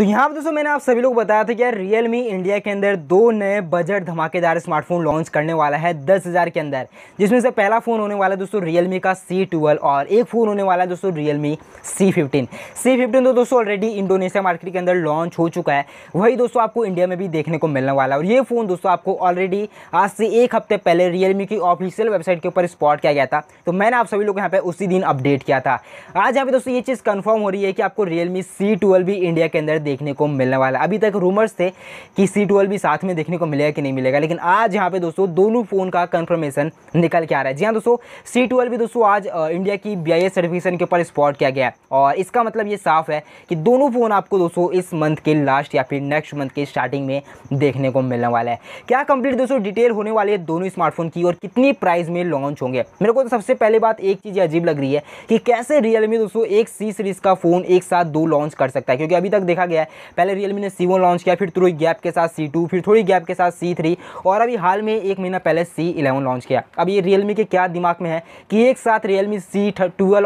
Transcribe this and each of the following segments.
तो यहाँ पर दोस्तों मैंने आप सभी लोग बताया था कि यार रियलमी इंडिया के अंदर दो नए बजट धमाकेदार स्मार्टफोन लॉन्च करने वाला है दस हज़ार के अंदर जिसमें से पहला फ़ोन होने वाला है दोस्तों रियलमी का सी ट्वेल्व और एक फ़ोन होने वाला है दोस्तों Realme C fifteen C fifteen तो दोस्तों ऑलरेडी इंडोनेशिया मार्केट के अंदर लॉन्च हो चुका है वही दोस्तों आपको इंडिया में भी देखने को मिलने वाला है और ये फ़ोन दोस्तों आपको ऑलरेडी आज से एक हफ्ते पहले रियलमी की ऑफिशियल वेबसाइट के ऊपर स्पॉट किया गया था तो मैंने आप सभी लोग यहाँ पर उसी दिन अपडेट किया था आज यहाँ पर दोस्तों ये चीज़ कन्फर्म हो रही है कि आपको रियलमी सी भी इंडिया के अंदर देखने को मिलने वाला है अभी तक रूमर्स थे कि सी भी साथ में देखने को मिलेगा कि नहीं मिलेगा लेकिन आज यहाँ पे दोस्तों दोनों फ़ोन का कंफर्मेशन निकल के आ रहा है जी हाँ दोस्तों सी भी दोस्तों आज इंडिया की बी आई सर्टिफिकेशन के ऊपर स्पॉट किया गया है और इसका मतलब ये साफ है कि दोनों फ़ोन आपको दोस्तों इस मंथ के लास्ट या फिर नेक्स्ट मंथ के स्टार्टिंग में देखने को मिलने वाला है क्या कंप्लीट दोस्तों डिटेल होने वाले है दोनों स्मार्टफोन की और कितनी प्राइस में लॉन्च होंगे मेरे को तो सबसे पहले बात एक चीज़ अजीब लग रही है कि कैसे रियलमी दोस्तों एक सी सीरीज़ का फ़ोन एक साथ दो लॉन्च कर सकता है क्योंकि अभी तक देखा गया है पहले रियलमी ने सी लॉन्च किया फिर थोड़ी गैप के साथ सी फिर थोड़ी गैप के साथ सी और अभी हाल में एक महीना पहले सी लॉन्च किया अब ये रियलमी के क्या दिमाग में है कि एक साथ रियलमी सी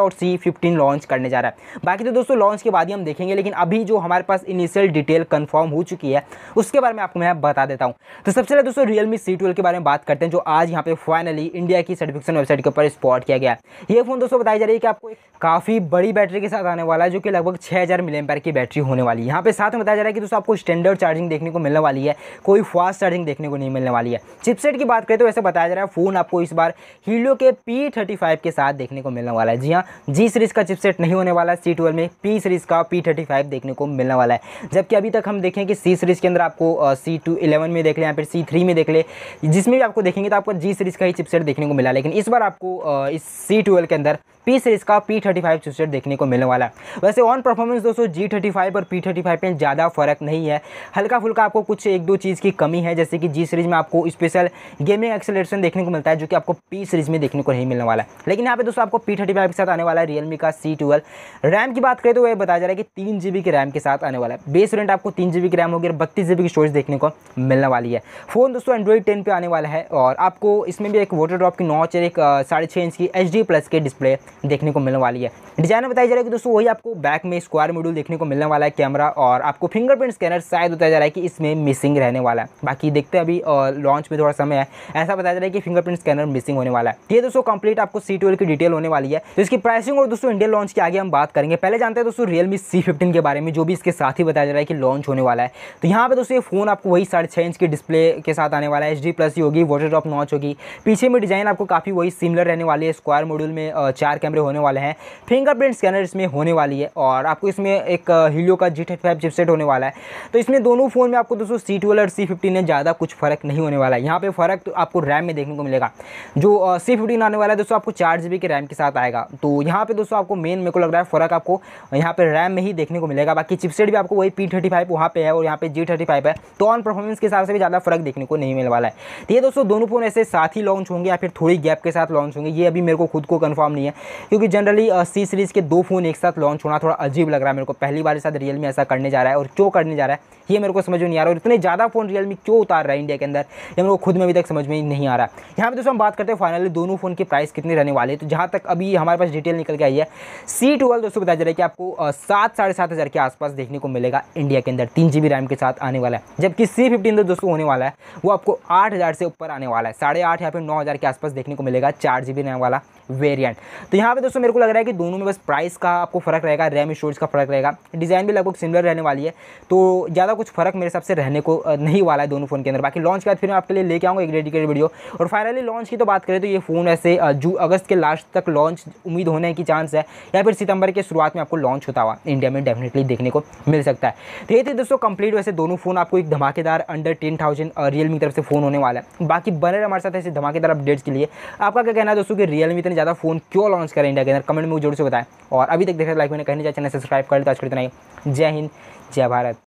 और सी लॉन्च करने जा रहा है बाकी तो दोस्तों लॉन्च के बाद ही हम देखेंगे लेकिन अभी जो हमारे पास इनिशियल डिटेल कन्फर्म हो चुकी है उसके बारे में आपको मैं बता देता हूँ तो सबसे पहले दोस्तों रियलमी सी के बारे में बात करते हैं जो आज यहाँ पे फाइनली इंडिया की सर्टिफिकेशन वेबसाइट के ऊपर स्पॉट किया गया ये फ़ोन दोस्तों बताई जा रही है कि आपको काफ़ी बड़ी बैटरी के साथ आने वाला है जो कि लगभग छः हज़ार की बैटरी होने वाली है यहाँ पे साथ में बताया जा रहा है कि दोस्तों आपको स्टैंडर्ड चार्जिंग देखने को मिलने वाली है कोई फास्ट चार्जिंग देखने को नहीं मिलने वाली है चिपसेट की बात करें तो ऐसे बताया जा रहा है फ़ोन आपको इस बार हीलो के पी थर्टी फाइव के साथ देखने को मिलने वाला है जी हाँ जी सीरीज़ का चिपसेट नहीं होने वाला है सी ट्वेल्व में पी सीरीज़ का पी थर्टी फाइव देखने को मिलने वाला है जबकि अभी तक हम देखें कि सी सीरीज़ के अंदर आपको सी टू इलेवन में देख लें या फिर सी थ्री में देख लें जिसमें भी आपको देखेंगे तो आपको जी सीरीज़ का ही चिपसेट देखने को मिला लेकिन इस बार आपको इस सी ट्वेल्व के अंदर पी सीरीज़ का पी थर्टी फाइव चिपसेट देखने को मिलने वाला है वैसे ऑन परफॉर्मेंस दोस्तों जी थर्टी फाइव और पी थर्टी फाइव में ज़्यादा फ़र्क नहीं है हल्का फुल्का आपको कुछ एक दो चीज़ की कमी है जैसे कि जी सीरीज़ में आपको स्पेशल गेमिंग एक्सेलेशन देखने को मिलता है जो कि आपको पी सीरीज़ में देखने को नहीं मिलने वाला है लेकिन यहाँ पे दोस्तों आपको पी थर्टी फाइव के साथ आने वाला है रियलमी का सी ट्वेल्व रैम की बात करें तो वह बताया जा रहा है कि तीन जी की रैम के साथ आने वाला है बेस रेंट आपको तीन जी की रैम होगी और बत्तीस जी की स्टोरेज देखने को मिलने वाली है फ़ोन दोस्तों एंड्रॉइड टेन पर आने वाला है और आपको इसमें भी एक वोटर ड्रॉप की नॉच और एक साढ़े छः इंच की एच प्लस के डिस्प्ले देखने को मिलने वाली है डिजाइन बताया जा रहा है कि दोस्तों वही आपको बैक में स्क्वायर मॉड्यूल देखने को मिलने वाला है कैमरा और आपको फिंगरप्रिंट स्कैनर शायद बताया जा रहा है कि इसमें मिसिंग रहने वाला है बाकी देखते हैं अभी लॉन्च में थोड़ा समय है ऐसा बताया जा रहा है कि फिंगरप्रिंट स्कैनर मिसिंग होने वाला है ये दोस्तों कंप्लीट आपको सी की डिटेल होने वाली है तो इसकी प्राइसिंग और दोस्तों इंडिया लॉन्च के आगे हम बात करेंगे पहले जानते हैं दोस्तों रियलमी सी के बारे में जो भी इसके साथ ही बताया जा रहा है कि लॉन्च होने वाला है तो यहाँ पर दोस्तों ये फोन आपको वही साढ़े छः इंच की डिस्प्ले के साथ आने वाला है एच डी प्लस ही होगी वाटर ड्रॉप नॉच होगी पीछे में डिजाइन आपको काफ़ी वही सिमिलर रहने वाली है स्क्वायर मॉड्यूल में चार कैमरे होने वाले हैं फिंगरप्रिंट स्कैनर इसमें होने वाली है और आपको इसमें एक हीलियो का जी फाइव चिपसेट होने वाला है तो इसमें दोनों फ़ोन में आपको दोस्तों सी और सी फिफ्टीन ज़्यादा कुछ फर्क नहीं होने वाला है यहाँ पे फर्क तो आपको रैम में देखने को मिलेगा जो सी फिफ्टीन आने वाला है दोस्तों आपको चार जी के रैम के साथ आएगा तो यहाँ पे दोस्तों आपको मेन मेरे को लग रहा है फ़र्क आपको यहाँ पे रैम में ही देखने को मिलेगा बाकी चिपसेट भी आपको वही पी थर्टी फाइव वहाँ पे है और यहाँ पे जी थर्टी फाइव है तो ऑन परफॉर्मेंस के हिसाब से भी ज़्यादा फर्क देखने को नहीं मिल वाला है तो ये दोस्तों दोनों फ़ोन ऐसे साथ ही लॉन्च होंगे या फिर थोड़ी गैप के साथ लॉन्च होंगे ये अभी मेरे को खुद को कन्फर्म नहीं है क्योंकि जनरली सी सीरीज़ के दो फ़ोन एक साथ लॉन्च होना थोड़ा अजीब लग रहा है मेरे को पहली बार के साथ रियल में ऐसा करने जा रहा है और क्यों करने जा रहा है ये मेरे को समझ में नहीं आ रहा और इतने ज़्यादा फ़ोन रियलमी क्यों उतार रहा है इंडिया के अंदर ये मेरे को खुद में अभी तक समझ में नहीं आ रहा है यहाँ पर दोस्तों हम बात करते हैं फाइनली दोनों फ़ोन की प्राइस कितनी रहने वाली है तो जहाँ तक अभी हमारे पास डिटेल निकल के आई है सी दोस्तों बताया जा रहा है कि आपको सात साढ़े सात हज़ार के आसपास देखने को मिलेगा इंडिया के अंदर तीन जी रैम के साथ आने वाला है जबकि सी फिफ्टीन दोस्तों होने वाला है वो आपको आठ हज़ार से ऊपर आने वाला है साढ़े आठ या फिर नौ हज़ार के आसपास देखने को मिलेगा चार जी रैम वाला वेरियंट तो यहाँ पे दोस्तों मेरे को लग रहा है कि दोनों में बस प्राइस का आपको फ़र्क रहेगा रैम स्टोरेज का फ़र्क रहेगा डिज़ाइन भी लगभग सिमिलर रहने वाली है तो ज़्यादा कुछ फ़र्क मेरे हिसाब से रहने को नहीं वाला है दोनों फ़ोन के अंदर बाकी लॉन्च के बाद फिर मैं आपके लिए लेके आऊँगा एक डेडिकेटेड वीडियो और फाइनली लॉन्च की तो बात करें तो ये फ़ोन ऐसे जू अगस्त के लास्ट तक लॉन्च उम्मीद होने की चांस है या फिर सितंबर के शुरुआत में आपको लॉन्च होता हुआ इंडिया में डेफिनेटली देखने को मिल सकता है तो ये थे दोस्तों कंप्लीट वैसे दोनों फ़ोन आपको एक धमाकेदार अंडर टेन थाउजेंड रियलमी तरफ से फ़ोन होने वाला है बाकी बने हमारे साथ ऐसे धमाकेदार अपडेट्स के लिए आपका क्या कहना है दोस्तों कि रियलमी तो इतने ज़्यादा फ़ोन क्यों लॉन्च करें इंडिया के अंदर कमेंट में जोर से बताएं और अभी तक देखा लाइक मैंने कहने चाहिए चैनल सब्सक्राइब कर तो आज के इतना ही जय हिंद जय भारत